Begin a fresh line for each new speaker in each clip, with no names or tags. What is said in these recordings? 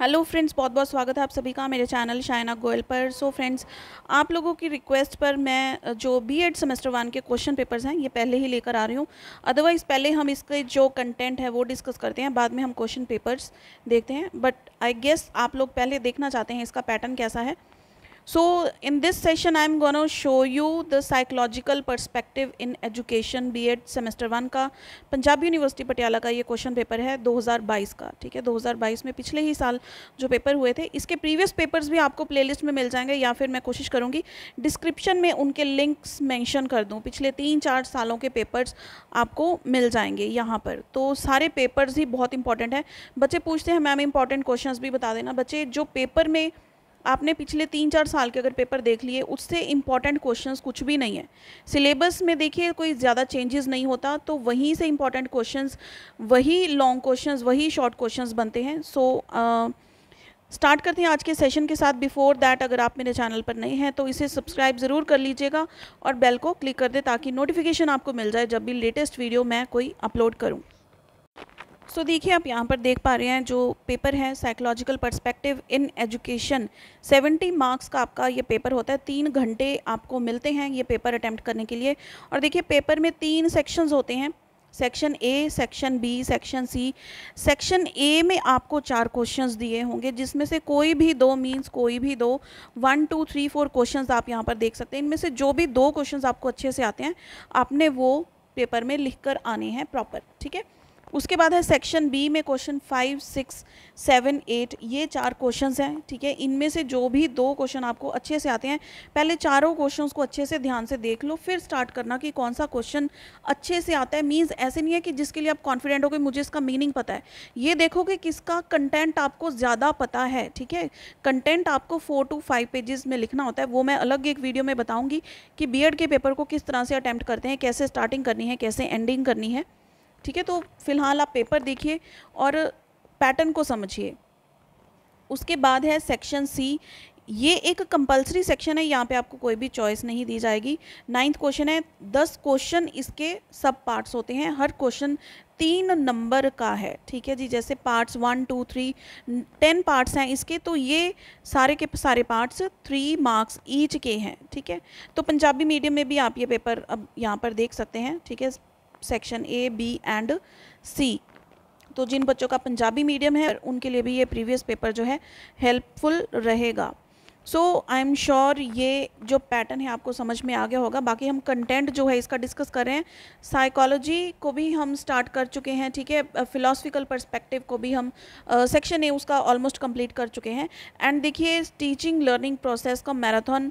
hello friends बहुत बहुत स्वागत है आप सभी का मेरे चैनल शाइना गोयल पर सो so फ्रेंड्स आप लोगों की रिक्वेस्ट पर मैं जो बीएड सेमेस्टर वन के क्वेश्चन पेपर्स हैं ये पहले ही लेकर आ रही हूँ अदरवाइज़ पहले हम इसके जो कंटेंट है वो डिस्कस करते हैं बाद में हम क्वेश्चन पेपर्स देखते हैं बट आई गेस आप लोग पहले देखना चाहते हैं इसका पैटर्न कैसा है So in this session I am going to show you the psychological perspective in education B Ed semester one का पंजाब यूनिवर्सिटी पटियाला का ये क्वेश्चन पेपर है 2022 का ठीक है 2022 में पिछले ही साल जो पेपर हुए थे इसके प्रीवियस पेपर्स भी आपको प्लेलिस्ट में मिल जाएंगे या फिर मैं कोशिश करूँगी डिस्क्रिप्शन में उनके लिंक्स मैंशन कर दूँ पिछले तीन चार सालों के पेपर्स आपको मिल जाएंगे यहाँ पर तो सारे पेपर्स ही बहुत इंपॉर्टेंट है बच्चे पूछते हैं मैम इंपॉर्टेंट क्वेश्चन भी बता देना बच्चे जो पेपर में आपने पिछले तीन चार साल के अगर पेपर देख लिए उससे इम्पॉर्टेंट क्वेश्चंस कुछ भी नहीं है सिलेबस में देखिए कोई ज़्यादा चेंजेस नहीं होता तो वहीं से इम्पॉर्टेंट क्वेश्चंस वही लॉन्ग क्वेश्चंस वही शॉर्ट क्वेश्चंस बनते हैं सो so, uh, स्टार्ट करते हैं आज के सेशन के साथ बिफोर दैट अगर आप मेरे चैनल पर नहीं हैं तो इसे सब्सक्राइब ज़रूर कर लीजिएगा और बेल को क्लिक कर दें ताकि नोटिफिकेशन आपको मिल जाए जब भी लेटेस्ट वीडियो मैं कोई अपलोड करूँ सो so, देखिए आप यहाँ पर देख पा रहे हैं जो पेपर है psychological perspective in education 70 marks का आपका ये पेपर होता है तीन घंटे आपको मिलते हैं ये पेपर अटैम्प्ट करने के लिए और देखिए पेपर में तीन सेक्शंस होते हैं section A section B section C section A में आपको चार क्वेश्चंस दिए होंगे जिसमें से कोई भी दो मींस कोई भी दो one two three four questions आप यहाँ पर देख सकते हैं इनमें से जो भी दो क्वेश्चंस आपको अच्छे से आते हैं आपने वो पेपर में लिख कर आने हैं प्रॉपर ठीक है उसके बाद है सेक्शन बी में question five six seven eight ये चार क्वेश्चन हैं ठीक है इनमें से जो भी दो क्वेश्चन आपको अच्छे से आते हैं पहले चारों क्वेश्चन को अच्छे से ध्यान से देख लो फिर स्टार्ट करना कि कौन सा क्वेश्चन अच्छे से आता है मीन्स ऐसे नहीं है कि जिसके लिए आप कॉन्फिडेंट हो कि मुझे इसका मीनिंग पता है ये देखो कि किसका कंटेंट आपको ज़्यादा पता है ठीक है कंटेंट आपको फोर टू फाइव पेजेस में लिखना होता है वो मैं अलग एक वीडियो में बताऊँगी कि बी के पेपर को किस तरह से अटैम्प्ट करते हैं कैसे स्टार्टिंग करनी है कैसे एंडिंग करनी है ठीक है तो फिलहाल आप पेपर देखिए और पैटर्न को समझिए उसके बाद है सेक्शन सी ये एक कंपलसरी सेक्शन है यहाँ पे आपको कोई भी चॉइस नहीं दी जाएगी नाइन्थ क्वेश्चन है दस क्वेश्चन इसके सब पार्ट्स होते हैं हर क्वेश्चन तीन नंबर का है ठीक है जी जैसे parts one two three ten parts हैं इसके तो ये सारे के सारे पार्ट्स थ्री मार्क्स ईच के हैं ठीक है तो पंजाबी मीडियम में भी आप ये पेपर अब यहाँ पर देख सकते हैं ठीक है section A B and C तो जिन बच्चों का पंजाबी मीडियम है उनके लिए भी ये प्रीवियस पेपर जो है हेल्पफुल रहेगा सो आई एम श्योर ये जो पैटर्न है आपको समझ में आ गया होगा बाकी हम कंटेंट जो है इसका डिस्कस कर रहे हैं साइकोलॉजी को भी हम स्टार्ट कर चुके हैं ठीक है फिलोसफिकल पर्सपेक्टिव को भी हम सेक्शन uh, ए उसका ऑलमोस्ट कंप्लीट कर चुके हैं एंड देखिए टीचिंग लर्निंग प्रोसेस का मैराथन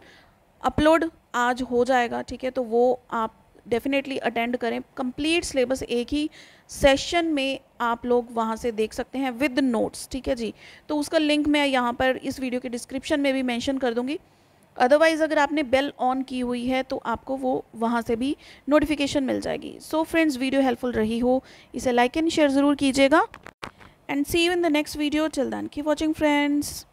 अपलोड आज हो जाएगा ठीक है तो वो आप डेफिनेटली अटेंड करें कंप्लीट सिलेबस एक ही सेशन में आप लोग वहाँ से देख सकते हैं विद नोट्स ठीक है जी तो उसका लिंक मैं यहाँ पर इस वीडियो के डिस्क्रिप्शन में भी मैंशन कर दूंगी अदरवाइज़ अगर आपने बेल ऑन की हुई है तो आपको वो वहाँ से भी नोटिफिकेशन मिल जाएगी सो फ्रेंड्स वीडियो हेल्पफुल रही हो इसे लाइक एंड शेयर ज़रूर कीजिएगा and see you in the next video चिल्दान की वॉचिंग फ्रेंड्स